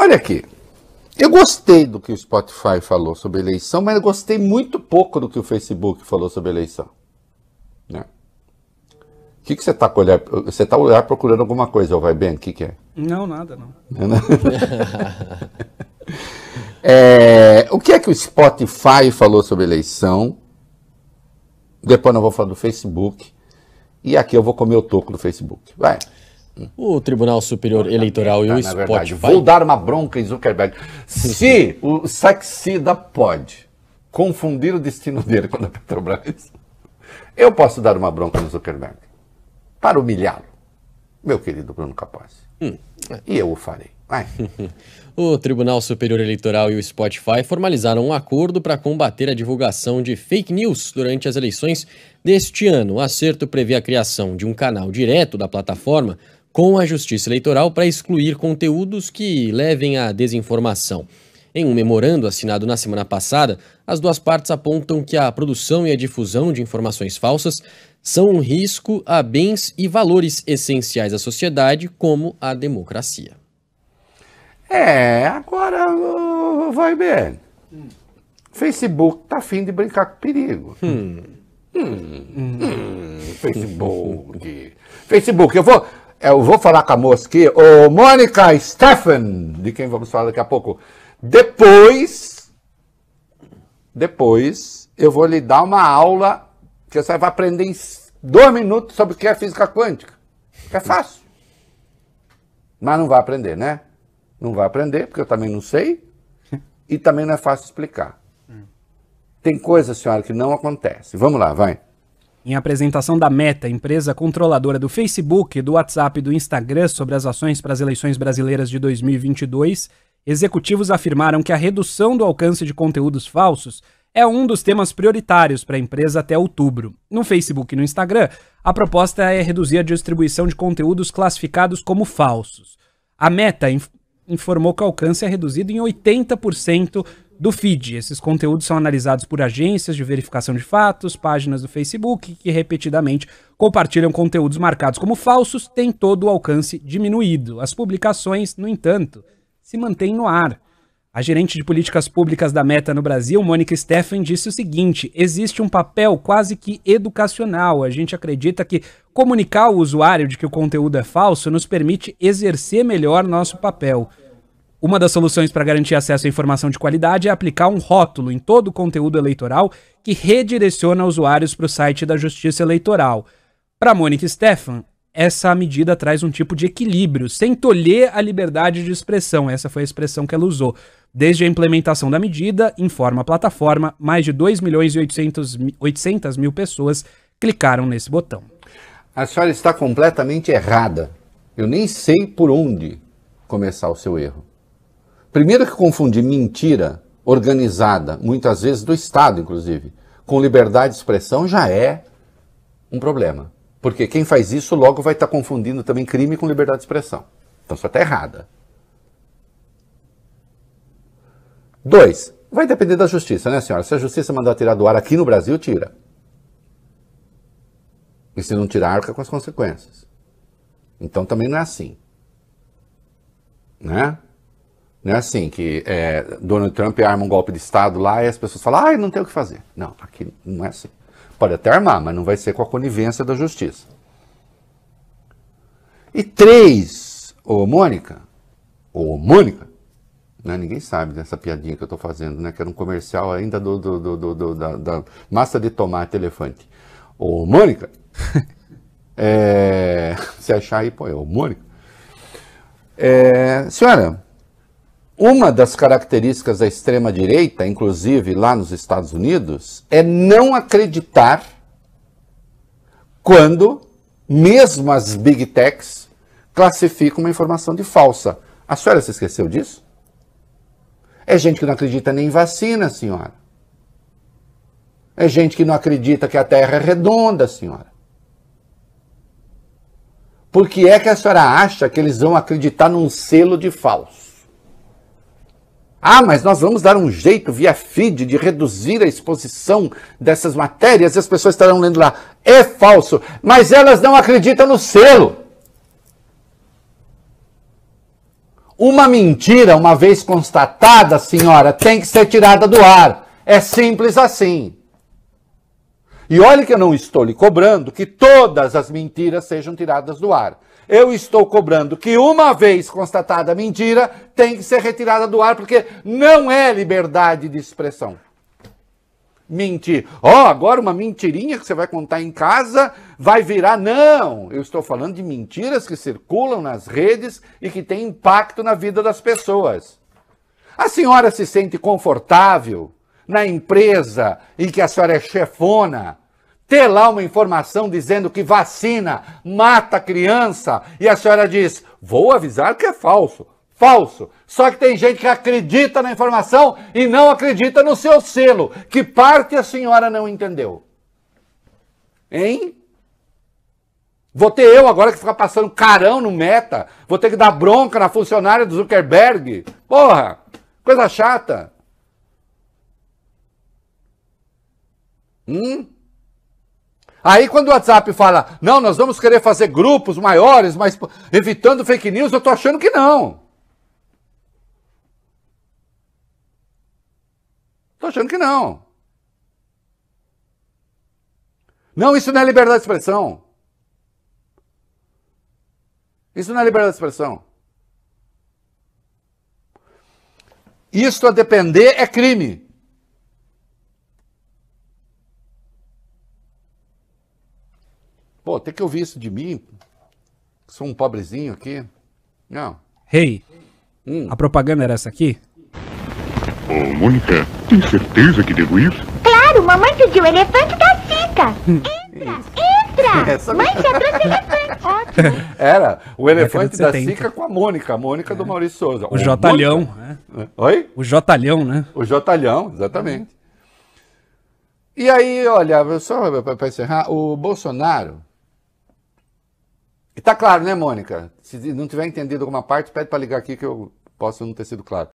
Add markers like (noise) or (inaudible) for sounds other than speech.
Olha aqui. Eu gostei do que o Spotify falou sobre eleição, mas eu gostei muito pouco do que o Facebook falou sobre eleição. Né? O que, que você está olhar? Você está olhar procurando alguma coisa, vai bem? O que, que é? Não, nada não. (laughs) é, o que é que o Spotify falou sobre eleição? Depois eu vou falar do Facebook. E aqui eu vou comer o toco do Facebook. Vai. O Tribunal Superior Eleitoral e o Spotify. Verdade, vou dar uma bronca em Zuckerberg. (laughs) Se o Saxida pode confundir o destino dele com a Petrobras, eu posso dar uma bronca no Zuckerberg para humilhá-lo, meu querido Bruno Capazzi. Hum. E eu o farei. Vai. (laughs) O Tribunal Superior Eleitoral e o Spotify formalizaram um acordo para combater a divulgação de fake news durante as eleições deste ano. O acerto prevê a criação de um canal direto da plataforma com a Justiça Eleitoral para excluir conteúdos que levem à desinformação. Em um memorando assinado na semana passada, as duas partes apontam que a produção e a difusão de informações falsas são um risco a bens e valores essenciais à sociedade, como a democracia. É, agora, vai bem. Facebook tá afim de brincar com perigo. Hum. Hum. hum, hum Facebook. Facebook, eu vou. Eu vou falar com a moça aqui, o Mônica Steffen, de quem vamos falar daqui a pouco. Depois, depois, eu vou lhe dar uma aula que você vai aprender em dois minutos sobre o que é física quântica. Que é fácil. Mas não vai aprender, né? Não vai aprender, porque eu também não sei. E também não é fácil explicar. Hum. Tem coisa, senhora, que não acontece. Vamos lá, vai. Em apresentação da Meta, empresa controladora do Facebook, do WhatsApp e do Instagram sobre as ações para as eleições brasileiras de 2022, executivos afirmaram que a redução do alcance de conteúdos falsos é um dos temas prioritários para a empresa até outubro. No Facebook e no Instagram, a proposta é reduzir a distribuição de conteúdos classificados como falsos. A Meta inf informou que o alcance é reduzido em 80% do feed. Esses conteúdos são analisados por agências de verificação de fatos, páginas do Facebook, que repetidamente compartilham conteúdos marcados como falsos, têm todo o alcance diminuído. As publicações, no entanto, se mantêm no ar. A gerente de políticas públicas da Meta no Brasil, Mônica Steffen, disse o seguinte: existe um papel quase que educacional. A gente acredita que comunicar ao usuário de que o conteúdo é falso nos permite exercer melhor nosso papel. Uma das soluções para garantir acesso à informação de qualidade é aplicar um rótulo em todo o conteúdo eleitoral que redireciona usuários para o site da Justiça Eleitoral. Para Mônica Stefan, essa medida traz um tipo de equilíbrio, sem tolher a liberdade de expressão. Essa foi a expressão que ela usou. Desde a implementação da medida, informa a plataforma, mais de 2 milhões e 800, 800 mil pessoas clicaram nesse botão. A senhora está completamente errada. Eu nem sei por onde começar o seu erro. Primeiro que confundir mentira organizada, muitas vezes do Estado, inclusive, com liberdade de expressão já é um problema. Porque quem faz isso logo vai estar tá confundindo também crime com liberdade de expressão. Então isso está é errada. Dois, vai depender da justiça, né, senhora? Se a justiça mandar tirar do ar aqui no Brasil, tira. E se não tirar, arca com as consequências. Então também não é assim. Né? Não é assim que é, Donald Trump arma um golpe de Estado lá e as pessoas falam, ah, não tem o que fazer. Não, aqui não é assim. Pode até armar, mas não vai ser com a conivência da justiça. E três, ô Mônica, ô Mônica, né, ninguém sabe dessa piadinha que eu estou fazendo, né, que era um comercial ainda do, do, do, do da, da, massa de tomate elefante. Ô Mônica, (laughs) é, (laughs) se achar aí, pô, é ô Mônica. É, senhora, uma das características da extrema-direita, inclusive lá nos Estados Unidos, é não acreditar quando mesmo as big techs classificam uma informação de falsa. A senhora se esqueceu disso? É gente que não acredita nem em vacina, senhora. É gente que não acredita que a Terra é redonda, senhora. Por que é que a senhora acha que eles vão acreditar num selo de falso? Ah, mas nós vamos dar um jeito via feed de reduzir a exposição dessas matérias e as pessoas estarão lendo lá. É falso, mas elas não acreditam no selo. Uma mentira, uma vez constatada, senhora, tem que ser tirada do ar. É simples assim. E olha que eu não estou lhe cobrando que todas as mentiras sejam tiradas do ar eu estou cobrando que uma vez constatada a mentira, tem que ser retirada do ar, porque não é liberdade de expressão. Mentir. Ó, oh, agora uma mentirinha que você vai contar em casa vai virar. Não! Eu estou falando de mentiras que circulam nas redes e que têm impacto na vida das pessoas. A senhora se sente confortável na empresa em que a senhora é chefona ter lá uma informação dizendo que vacina mata a criança e a senhora diz: vou avisar que é falso. Falso. Só que tem gente que acredita na informação e não acredita no seu selo. Que parte a senhora não entendeu? Hein? Vou ter eu agora que ficar passando carão no meta. Vou ter que dar bronca na funcionária do Zuckerberg. Porra! Coisa chata. Hum? Aí quando o WhatsApp fala, não, nós vamos querer fazer grupos maiores, mas evitando fake news, eu estou achando que não. Estou achando que não. Não, isso não é liberdade de expressão. Isso não é liberdade de expressão. Isso a depender é crime. Pô, tem que ouvir isso de mim. Sou um pobrezinho aqui. Não. Rei, hey, hum. a propaganda era essa aqui? Ô, oh, Mônica, tem certeza que devo ir? Claro, mamãe pediu elefante da Cica. Hum. Entra, entra! (laughs) Mãe, já trouxe elefante. (laughs) Ótimo. Era o elefante da 70. Cica então. com a Mônica, a Mônica é. do Maurício Souza. O, o Jotalhão, né? Oi? O Jotalhão, né? O Jotalhão, exatamente. E aí, olha, só para encerrar, o Bolsonaro e tá claro, né, Mônica? Se não tiver entendido alguma parte, pede para ligar aqui que eu posso não ter sido claro.